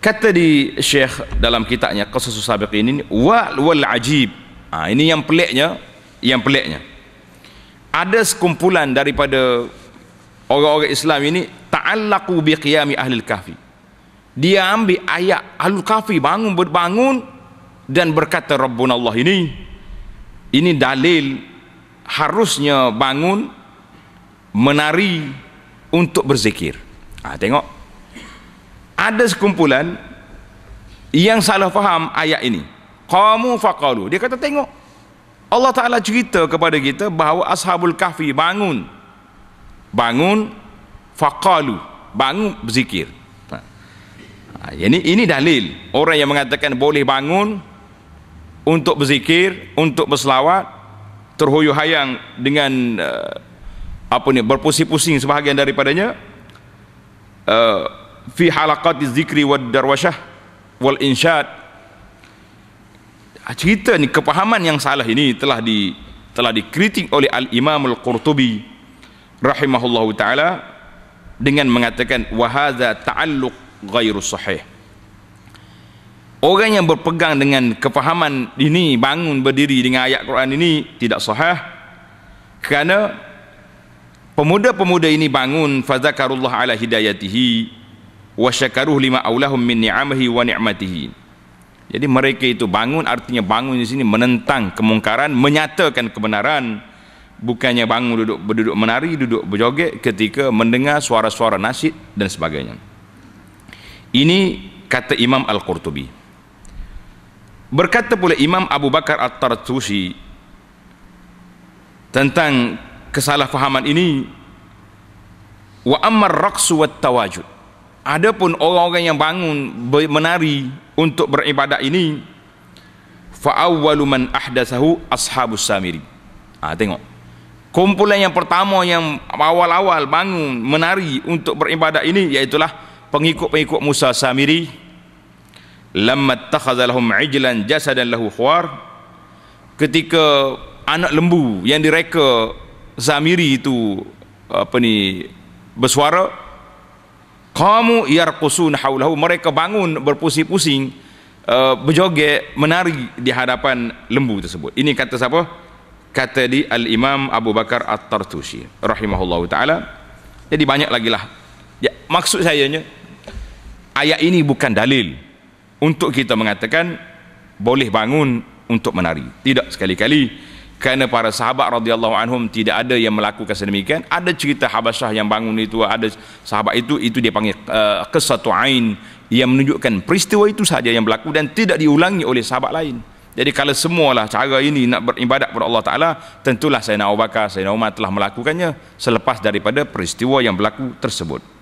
kata di Syekh dalam kitabnya Qasasus Sabiqin ini wal wal ajib ha, ini yang peliknya yang peliknya ada sekumpulan daripada orang-orang Islam ini ta'allaqu bi qiyami ahli al-kahfi dia ambil ayat ahli al-kahfi bangun berbangun dan berkata rabbuna Allah ini ini dalil harusnya bangun menari untuk berzikir ha, tengok ada sekumpulan yang salah faham ayat ini qamu faqalu dia kata tengok Allah Ta'ala cerita kepada kita bahawa ashabul kahfi bangun bangun faqalu bangun berzikir ha, ini, ha, ini dalil orang yang mengatakan boleh bangun untuk berzikir untuk berselawat terhuyuh hayang dengan eh, apa ni berpusing-pusing sebahagian daripadanya eh, fi halaqat zikri wa darwashah wal insyad ah, cerita ni kepahaman yang salah ini telah di telah dikritik oleh al-imam al-qurtubi rahimahullahu ta'ala dengan mengatakan wahaza ta'alluq ghairu sahih orang yang berpegang dengan kepahaman ini bangun berdiri dengan ayat Quran ini tidak sahih kerana pemuda-pemuda ini bangun fazakarullah ala hidayatihi wasyakaruh lima aulahum min ni'amihi wa ni'matihi jadi mereka itu bangun artinya bangun di sini menentang kemungkaran menyatakan kebenaran bukannya bangun duduk berduduk menari duduk berjoget ketika mendengar suara-suara nasyid dan sebagainya ini kata Imam Al-Qurtubi berkata pula Imam Abu Bakar At-Tartusi tentang kesalahfahaman ini wa ammar raqsu wat tawajud Adapun orang-orang yang bangun menari untuk beribadat ini fa awwalu man ashabus samiri. ha, tengok. Kumpulan yang pertama yang awal-awal bangun menari untuk beribadat ini iaitulah pengikut-pengikut Musa Samiri. Lamma takhazalahum ijlan jasadan lahu khwar ketika anak lembu yang direka Samiri itu apa ni bersuara qamu yarqusun haulahu mereka bangun berpusing-pusing eh, berjoget menari di hadapan lembu tersebut ini kata siapa kata di al imam Abu Bakar At-Tartusi rahimahullahu taala jadi banyak lagi lah ya, maksud saya nya ayat ini bukan dalil untuk kita mengatakan boleh bangun untuk menari tidak sekali-kali kerana para sahabat radhiyallahu anhum tidak ada yang melakukan sedemikian ada cerita habasyah yang bangun itu ada sahabat itu itu dia panggil uh, qissatu ain yang menunjukkan peristiwa itu saja yang berlaku dan tidak diulangi oleh sahabat lain jadi kalau semualah cara ini nak beribadat kepada Allah Ta'ala Tentulah Sayyidina Abu Bakar, Sayyidina Umar telah melakukannya Selepas daripada peristiwa yang berlaku tersebut